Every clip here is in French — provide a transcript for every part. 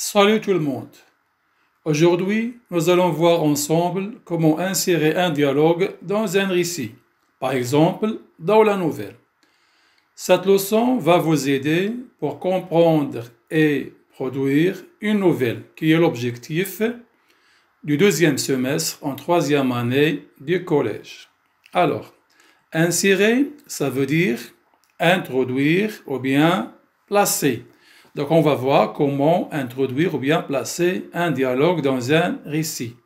Salut tout le monde. Aujourd'hui, nous allons voir ensemble comment insérer un dialogue dans un récit, par exemple dans la nouvelle. Cette leçon va vous aider pour comprendre et produire une nouvelle qui est l'objectif du deuxième semestre en troisième année du collège. Alors, insérer, ça veut dire introduire ou bien placer donc on va voir comment introduire ou bien placer un dialogue dans un récit.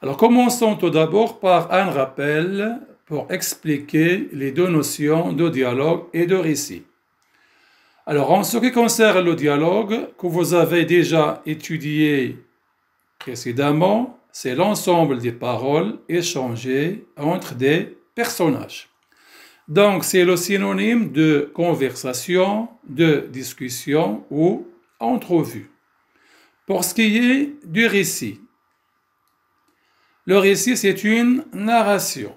Alors commençons tout d'abord par un rappel pour expliquer les deux notions de dialogue et de récit. Alors en ce qui concerne le dialogue que vous avez déjà étudié précédemment, c'est l'ensemble des paroles échangées entre des personnages. Donc, c'est le synonyme de conversation, de discussion ou entrevue. Pour ce qui est du récit, le récit, c'est une narration,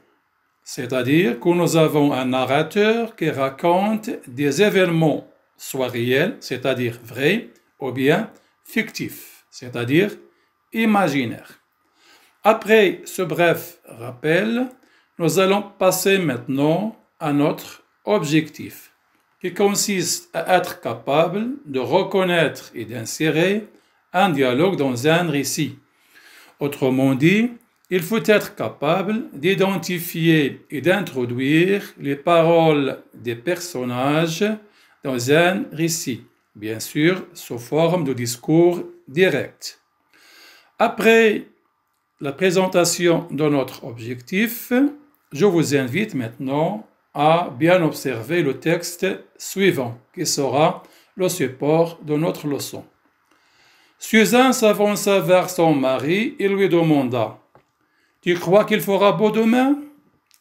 c'est-à-dire que nous avons un narrateur qui raconte des événements, soit réels, c'est-à-dire vrais, ou bien fictifs, c'est-à-dire imaginaires. Après ce bref rappel, nous allons passer maintenant notre objectif, qui consiste à être capable de reconnaître et d'insérer un dialogue dans un récit. Autrement dit, il faut être capable d'identifier et d'introduire les paroles des personnages dans un récit, bien sûr sous forme de discours direct. Après la présentation de notre objectif, je vous invite maintenant a bien observer le texte suivant, qui sera le support de notre leçon. Suzanne s'avança vers son mari et lui demanda Tu crois qu'il fera beau demain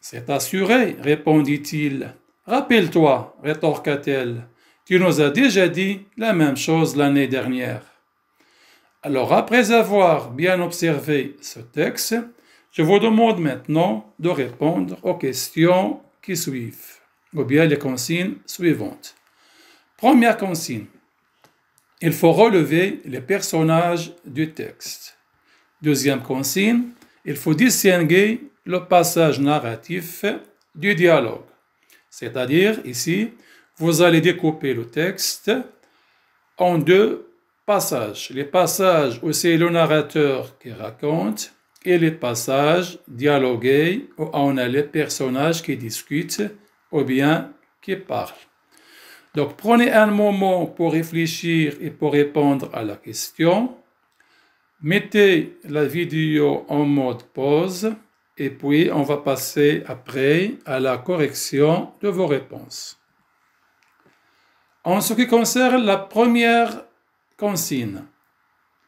C'est assuré, répondit-il. Rappelle-toi, rétorqua-t-elle, tu nous as déjà dit la même chose l'année dernière. Alors après avoir bien observé ce texte, je vous demande maintenant de répondre aux questions suivent, ou bien les consignes suivantes. Première consigne, il faut relever les personnages du texte. Deuxième consigne, il faut distinguer le passage narratif du dialogue. C'est-à-dire, ici, vous allez découper le texte en deux passages. Les passages où c'est le narrateur qui raconte et les passages dialogués où on a les personnages qui discutent ou bien qui parlent. Donc prenez un moment pour réfléchir et pour répondre à la question. Mettez la vidéo en mode pause et puis on va passer après à la correction de vos réponses. En ce qui concerne la première consigne,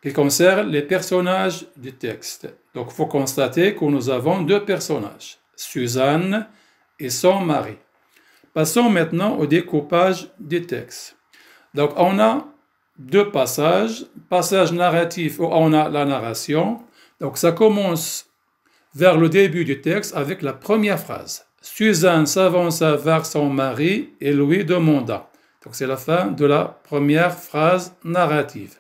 qui concerne les personnages du texte. Donc, il faut constater que nous avons deux personnages, Suzanne et son mari. Passons maintenant au découpage du texte. Donc, on a deux passages. Passage narratif où on a la narration. Donc, ça commence vers le début du texte avec la première phrase. Suzanne s'avança vers son mari et lui demanda. Donc, c'est la fin de la première phrase narrative.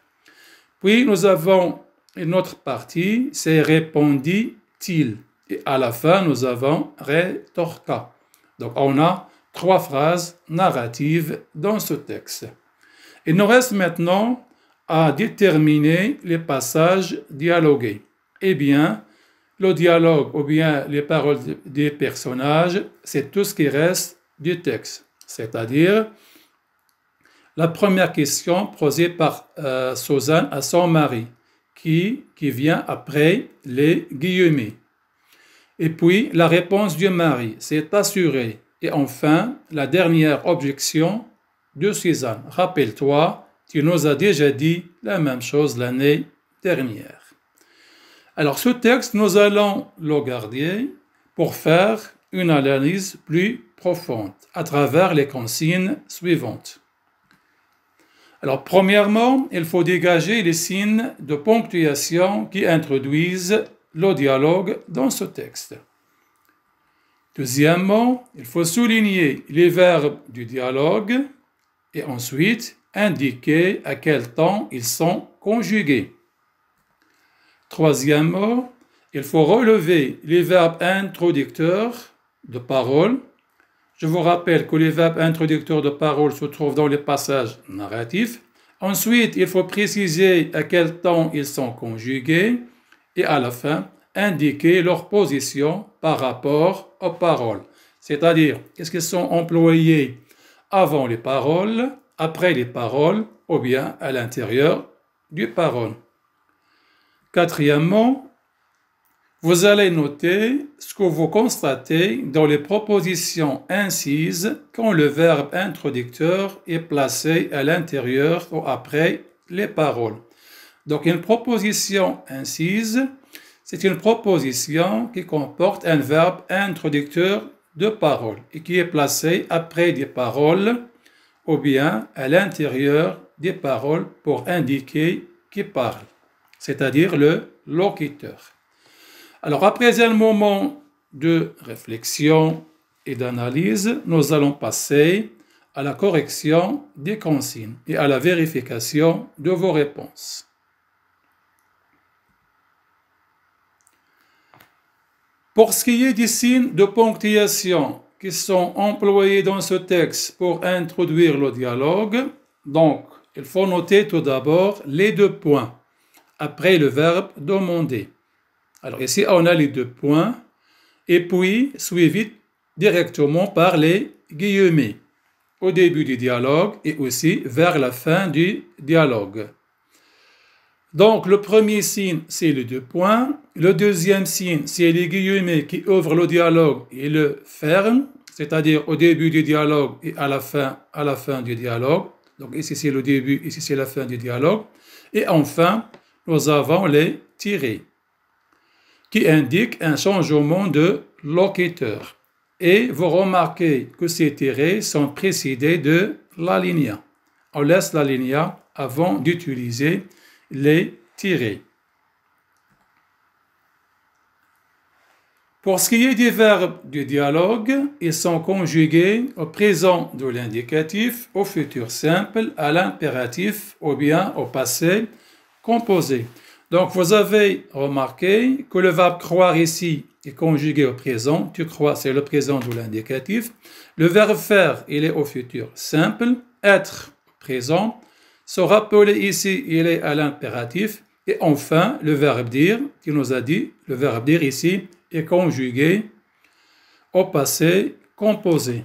Puis nous avons une autre partie, c'est répondit-il. Et à la fin, nous avons rétorqua. Donc on a trois phrases narratives dans ce texte. Il nous reste maintenant à déterminer les passages dialogués. Eh bien, le dialogue ou bien les paroles des personnages, c'est tout ce qui reste du texte, c'est-à-dire la première question posée par euh, Suzanne à son mari, qui, qui vient après les guillemets. Et puis la réponse du mari, c'est assuré. Et enfin, la dernière objection de Suzanne. Rappelle-toi, tu nous as déjà dit la même chose l'année dernière. Alors ce texte, nous allons le garder pour faire une analyse plus profonde à travers les consignes suivantes. Alors, premièrement, il faut dégager les signes de ponctuation qui introduisent le dialogue dans ce texte. Deuxièmement, il faut souligner les verbes du dialogue et ensuite indiquer à quel temps ils sont conjugués. Troisièmement, il faut relever les verbes introducteurs de parole je vous rappelle que les verbes introducteurs de paroles se trouvent dans les passages narratifs. Ensuite, il faut préciser à quel temps ils sont conjugués et à la fin, indiquer leur position par rapport aux paroles. C'est-à-dire, est-ce qu'ils sont employés avant les paroles, après les paroles ou bien à l'intérieur du parole. Quatrièmement, vous allez noter ce que vous constatez dans les propositions incises quand le verbe introducteur est placé à l'intérieur ou après les paroles. Donc une proposition incise, c'est une proposition qui comporte un verbe introducteur de parole et qui est placé après des paroles ou bien à l'intérieur des paroles pour indiquer qui parle, c'est-à-dire le locuteur. Alors après un moment de réflexion et d'analyse, nous allons passer à la correction des consignes et à la vérification de vos réponses. Pour ce qui est des signes de ponctuation qui sont employés dans ce texte pour introduire le dialogue, donc il faut noter tout d'abord les deux points après le verbe demander. Alors ici, on a les deux points, et puis suivi directement par les guillemets au début du dialogue et aussi vers la fin du dialogue. Donc le premier signe, c'est les deux points. Le deuxième signe, c'est les guillemets qui ouvrent le dialogue et le ferment, c'est-à-dire au début du dialogue et à la fin, à la fin du dialogue. Donc ici c'est le début, ici c'est la fin du dialogue. Et enfin, nous avons les tirés qui indique un changement de locuteur. Et vous remarquez que ces tirés sont précédés de l'alinéa. On laisse la l'alinéa avant d'utiliser les tirés. Pour ce qui est des verbes du dialogue, ils sont conjugués au présent de l'indicatif, au futur simple, à l'impératif ou bien au passé composé. Donc, vous avez remarqué que le verbe croire ici est conjugué au présent. Tu crois, c'est le présent ou l'indicatif. Le verbe faire, il est au futur simple. Être, présent. Se rappeler ici, il est à l'impératif. Et enfin, le verbe dire, qui nous a dit, le verbe dire ici est conjugué au passé composé.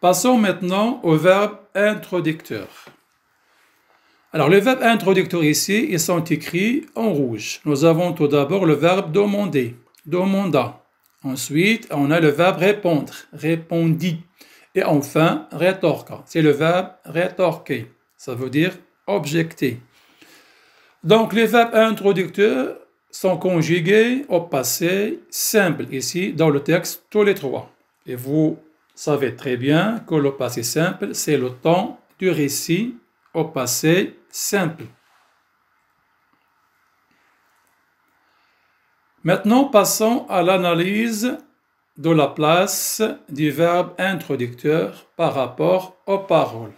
Passons maintenant au verbe introducteur. Alors, les verbes introducteurs ici, ils sont écrits en rouge. Nous avons tout d'abord le verbe demander, demanda. Ensuite, on a le verbe répondre, répondit. Et enfin, rétorque », C'est le verbe rétorquer. Ça veut dire objecter. Donc, les verbes introducteurs sont conjugués au passé simple ici dans le texte, tous les trois. Et vous savez très bien que le passé simple, c'est le temps du récit au passé simple. Maintenant, passons à l'analyse de la place du verbe introducteur par rapport aux paroles.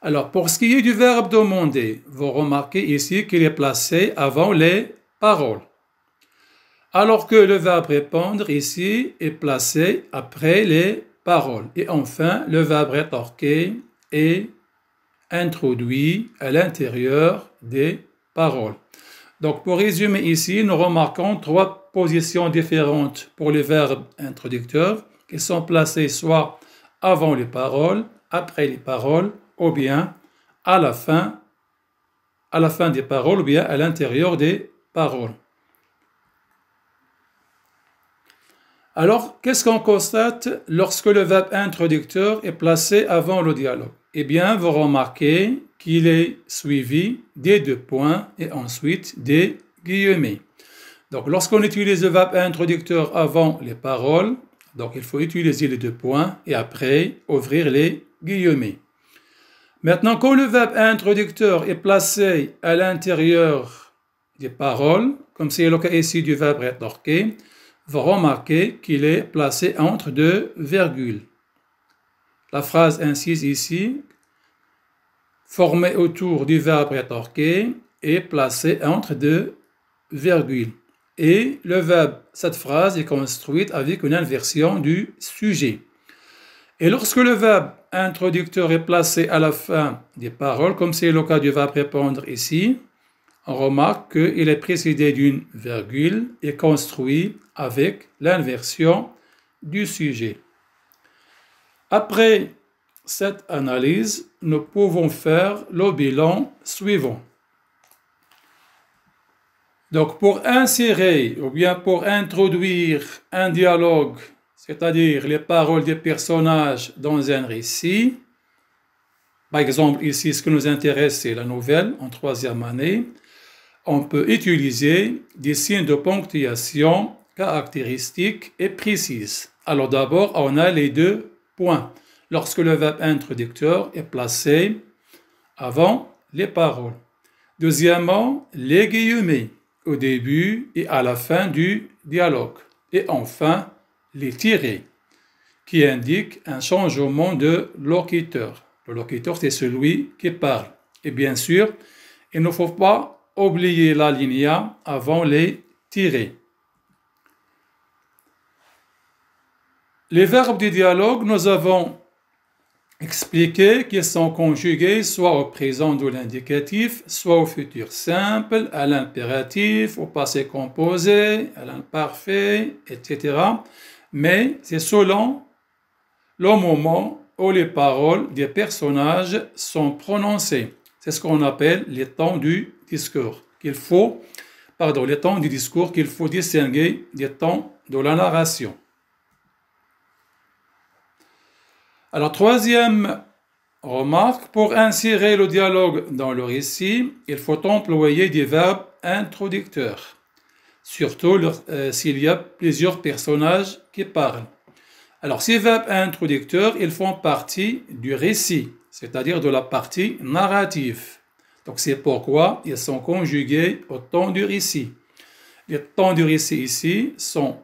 Alors, pour ce qui est du verbe demander, vous remarquez ici qu'il est placé avant les paroles. Alors que le verbe répondre ici est placé après les paroles. Et enfin, le verbe rétorquer est introduit à l'intérieur des paroles. Donc pour résumer ici, nous remarquons trois positions différentes pour les verbes introducteurs qui sont placés soit avant les paroles, après les paroles, ou bien à la fin, à la fin des paroles, ou bien à l'intérieur des paroles. Alors, qu'est-ce qu'on constate lorsque le verbe introducteur est placé avant le dialogue eh bien, vous remarquez qu'il est suivi des deux points et ensuite des guillemets. Donc, lorsqu'on utilise le verbe introducteur avant les paroles, donc il faut utiliser les deux points et après ouvrir les guillemets. Maintenant, quand le verbe introducteur est placé à l'intérieur des paroles, comme c'est le cas ici du verbe rétorqué, vous remarquez qu'il est placé entre deux virgules. La phrase incise ici formé autour du verbe rétorqué et placé entre deux virgules. Et le verbe, cette phrase est construite avec une inversion du sujet. Et lorsque le verbe introducteur est placé à la fin des paroles, comme c'est le cas du verbe répondre ici, on remarque qu'il est précédé d'une virgule et construit avec l'inversion du sujet. Après cette analyse, nous pouvons faire le bilan suivant. Donc pour insérer ou bien pour introduire un dialogue, c'est-à-dire les paroles des personnages dans un récit, par exemple ici ce que nous intéresse c'est la nouvelle en troisième année, on peut utiliser des signes de ponctuation caractéristiques et précises. Alors d'abord on a les deux points lorsque le verbe introducteur est placé avant les paroles. Deuxièmement, les guillemets au début et à la fin du dialogue. Et enfin, les tirés qui indiquent un changement de locuteur. Le locuteur, c'est celui qui parle. Et bien sûr, il ne faut pas oublier la ligne avant les tirés. Les verbes du dialogue, nous avons expliquer qu'ils sont conjugués soit au présent de l'indicatif, soit au futur simple, à l'impératif, au passé composé, à l'imparfait, etc. Mais c'est selon le moment où les paroles des personnages sont prononcées. C'est ce qu'on appelle les temps du discours qu'il faut, pardon, les temps du discours qu'il faut distinguer des temps de la narration. Alors, troisième remarque, pour insérer le dialogue dans le récit, il faut employer des verbes introducteurs, surtout euh, s'il y a plusieurs personnages qui parlent. Alors, ces verbes introducteurs, ils font partie du récit, c'est-à-dire de la partie narrative. Donc, c'est pourquoi ils sont conjugués au temps du récit. Les temps du récit ici sont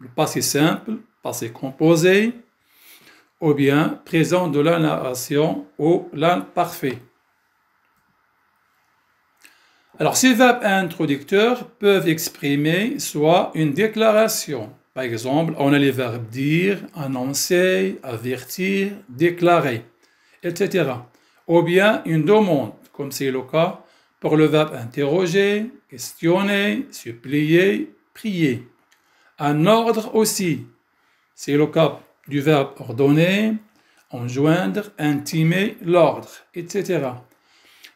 le passé simple, passé composé, ou bien présent de la narration ou l'imparfait. Alors, ces verbes introducteurs peuvent exprimer soit une déclaration. Par exemple, on a les verbes dire, annoncer, avertir, déclarer, etc. Ou bien une demande, comme c'est le cas pour le verbe interroger, questionner, supplier, prier. Un ordre aussi, c'est le cas du verbe ordonner, enjoindre, intimer, l'ordre, etc.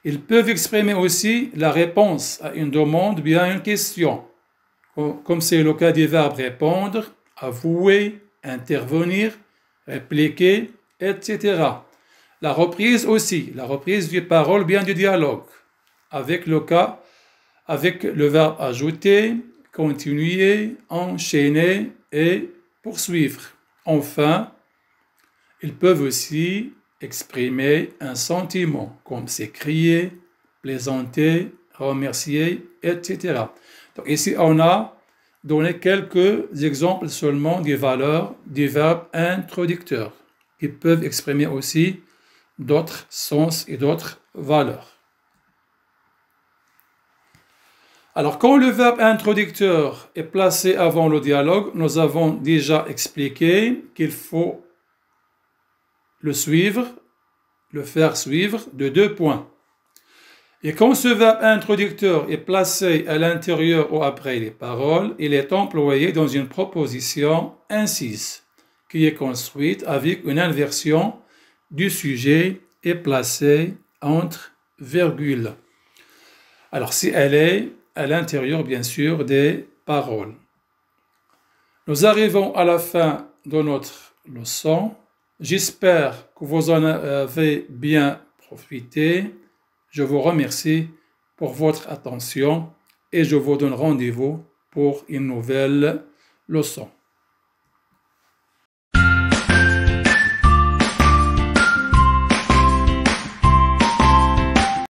Ils peuvent exprimer aussi la réponse à une demande bien une question, comme c'est le cas des verbes répondre, avouer, intervenir, répliquer, etc. La reprise aussi, la reprise du parole bien du dialogue, avec le cas, avec le verbe ajouter, continuer, enchaîner et poursuivre. Enfin, ils peuvent aussi exprimer un sentiment, comme s'écrier, plaisanter, remercier, etc. Donc ici, on a donné quelques exemples seulement des valeurs des verbes introducteurs, qui peuvent exprimer aussi d'autres sens et d'autres valeurs. Alors quand le verbe introducteur est placé avant le dialogue, nous avons déjà expliqué qu'il faut le suivre, le faire suivre de deux points. Et quand ce verbe introducteur est placé à l'intérieur ou après les paroles, il est employé dans une proposition incise qui est construite avec une inversion du sujet et placée entre virgules. Alors si elle est à l'intérieur bien sûr des paroles. Nous arrivons à la fin de notre leçon. J'espère que vous en avez bien profité. Je vous remercie pour votre attention et je vous donne rendez-vous pour une nouvelle leçon.